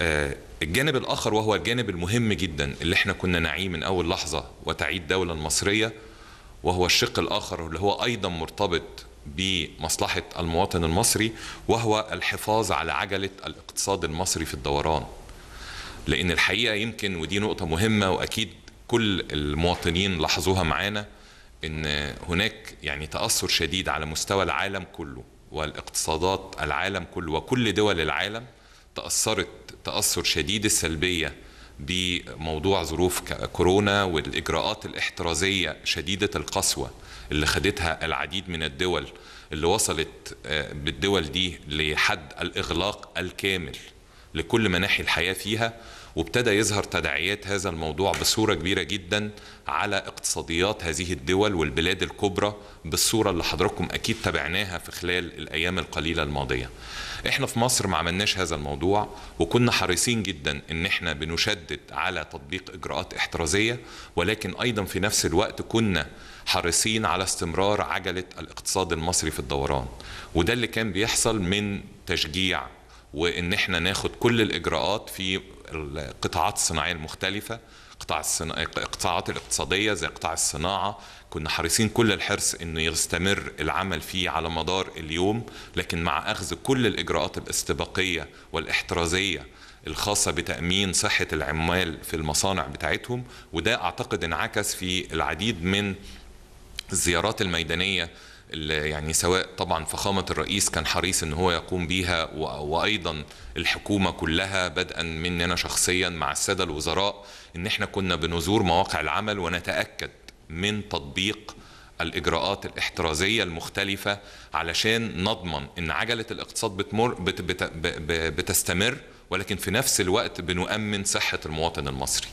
آه، الجانب الاخر وهو الجانب المهم جدا اللي احنا كنا نعيه من اول لحظه وتعيد دوله المصريه وهو الشق الاخر اللي هو ايضا مرتبط بمصلحه المواطن المصري وهو الحفاظ على عجله الاقتصاد المصري في الدوران لان الحقيقه يمكن ودي نقطه مهمه واكيد كل المواطنين لاحظوها معانا ان هناك يعني تاثر شديد على مستوى العالم كله والاقتصادات العالم كله وكل دول العالم تأثرت تأثر شديد السلبية بموضوع ظروف كورونا والإجراءات الاحترازية شديدة القسوة اللي خدتها العديد من الدول اللي وصلت آه، بالدول دي لحد الإغلاق الكامل لكل مناحي الحياة فيها وابتدى يظهر تداعيات هذا الموضوع بصورة كبيرة جدا على اقتصاديات هذه الدول والبلاد الكبرى بالصورة اللي حضراتكم أكيد تابعناها في خلال الأيام القليلة الماضية احنا في مصر ما عملناش هذا الموضوع وكنا حريصين جدا ان احنا بنشدد على تطبيق اجراءات احترازيه ولكن ايضا في نفس الوقت كنا حريصين على استمرار عجله الاقتصاد المصري في الدوران وده اللي كان بيحصل من تشجيع وان احنا ناخد كل الاجراءات في القطاعات الصناعيه المختلفه قطاع الصنا... القطاعات الاقتصاديه زي قطاع الصناعه كنا حريصين كل الحرص انه يستمر العمل فيه على مدار اليوم لكن مع اخذ كل الاجراءات الاستباقيه والاحترازيه الخاصة بتأمين صحة العمال في المصانع بتاعتهم وده أعتقد انعكس في العديد من الزيارات الميدانية يعني سواء طبعا فخامة الرئيس كان حريص ان هو يقوم بيها وايضا الحكومة كلها بدءا مننا شخصيا مع السادة الوزراء ان احنا كنا بنزور مواقع العمل ونتأكد من تطبيق الاجراءات الاحترازيه المختلفه علشان نضمن ان عجله الاقتصاد بتمر بت بت بتستمر ولكن في نفس الوقت بنؤمن صحه المواطن المصري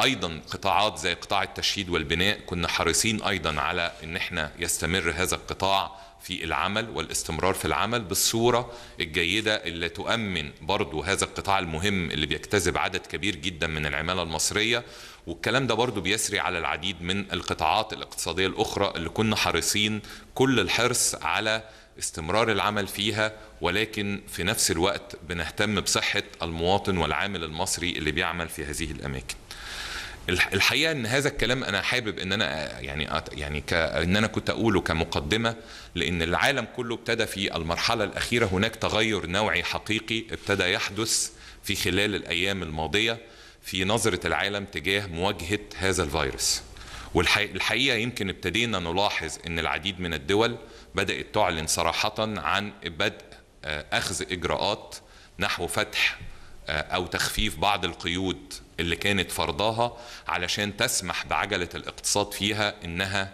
ايضا قطاعات زي قطاع التشييد والبناء كنا حريصين ايضا على ان احنا يستمر هذا القطاع في العمل والاستمرار في العمل بالصورة الجيدة اللي تؤمن برضو هذا القطاع المهم اللي بيجتذب عدد كبير جدا من العمالة المصرية والكلام ده برضو بيسري على العديد من القطاعات الاقتصادية الأخرى اللي كنا حريصين كل الحرص على استمرار العمل فيها ولكن في نفس الوقت بنهتم بصحة المواطن والعامل المصري اللي بيعمل في هذه الأماكن الحقيقه ان هذا الكلام انا حابب ان انا يعني يعني ك... ان انا كنت اقوله كمقدمه لان العالم كله ابتدى في المرحله الاخيره هناك تغير نوعي حقيقي ابتدى يحدث في خلال الايام الماضيه في نظره العالم تجاه مواجهه هذا الفيروس والحقيقه يمكن ابتدينا نلاحظ ان العديد من الدول بدات تعلن صراحه عن بدء آه، اخذ اجراءات نحو فتح آه، او تخفيف بعض القيود اللي كانت فرضاها علشان تسمح بعجله الاقتصاد فيها انها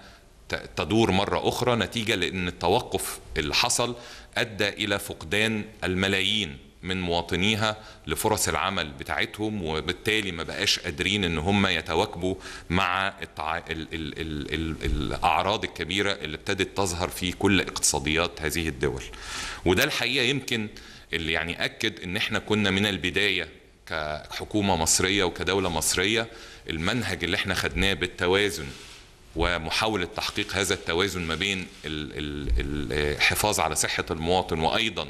تدور مرة أخرى نتيجة لأن التوقف اللي حصل أدى إلى فقدان الملايين من مواطنيها لفرص العمل بتاعتهم وبالتالي ما بقاش قادرين ان هم يتواكبوا مع التع... ال... ال... ال... ال... الاعراض الكبيره اللي ابتدت تظهر في كل اقتصاديات هذه الدول وده الحقيقه يمكن اللي يعني اكد ان احنا كنا من البدايه كحكومه مصريه وكدوله مصريه المنهج اللي احنا خدناه بالتوازن ومحاوله تحقيق هذا التوازن ما بين الحفاظ على صحه المواطن وايضا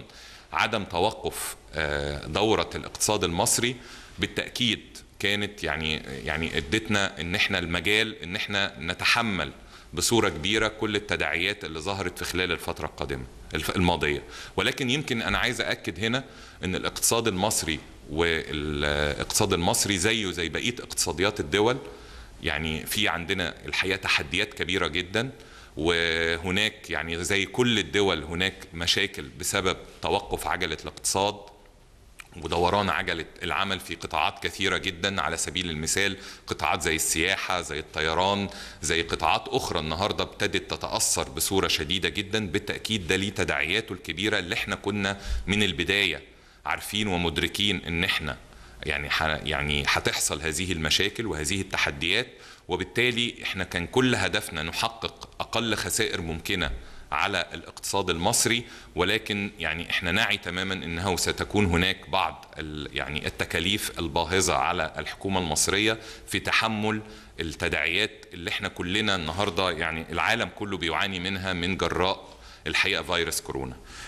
عدم توقف آه، دوره الاقتصاد المصري بالتاكيد كانت يعني يعني ادتنا ان احنا المجال ان احنا نتحمل بصورة كبيرة كل التداعيات اللي ظهرت في خلال الفترة القادمة الماضية ولكن يمكن أنا عايز أكد هنا أن الاقتصاد المصري والاقتصاد المصري زيه زي بقية اقتصاديات الدول يعني في عندنا الحقيقة تحديات كبيرة جدا وهناك يعني زي كل الدول هناك مشاكل بسبب توقف عجلة الاقتصاد ودوران عجله العمل في قطاعات كثيره جدا على سبيل المثال قطاعات زي السياحه زي الطيران زي قطاعات اخرى النهارده ابتدت تتاثر بصوره شديده جدا بالتاكيد ده ليه تداعياته الكبيره اللي احنا كنا من البدايه عارفين ومدركين ان احنا يعني يعني هتحصل هذه المشاكل وهذه التحديات وبالتالي احنا كان كل هدفنا نحقق اقل خسائر ممكنه على الاقتصاد المصري ولكن يعني احنا نعي تماما انه ستكون هناك بعض يعني التكاليف الباهظه على الحكومه المصريه في تحمل التداعيات اللي احنا كلنا النهارده يعني العالم كله بيعاني منها من جراء الحقيقه فيروس كورونا.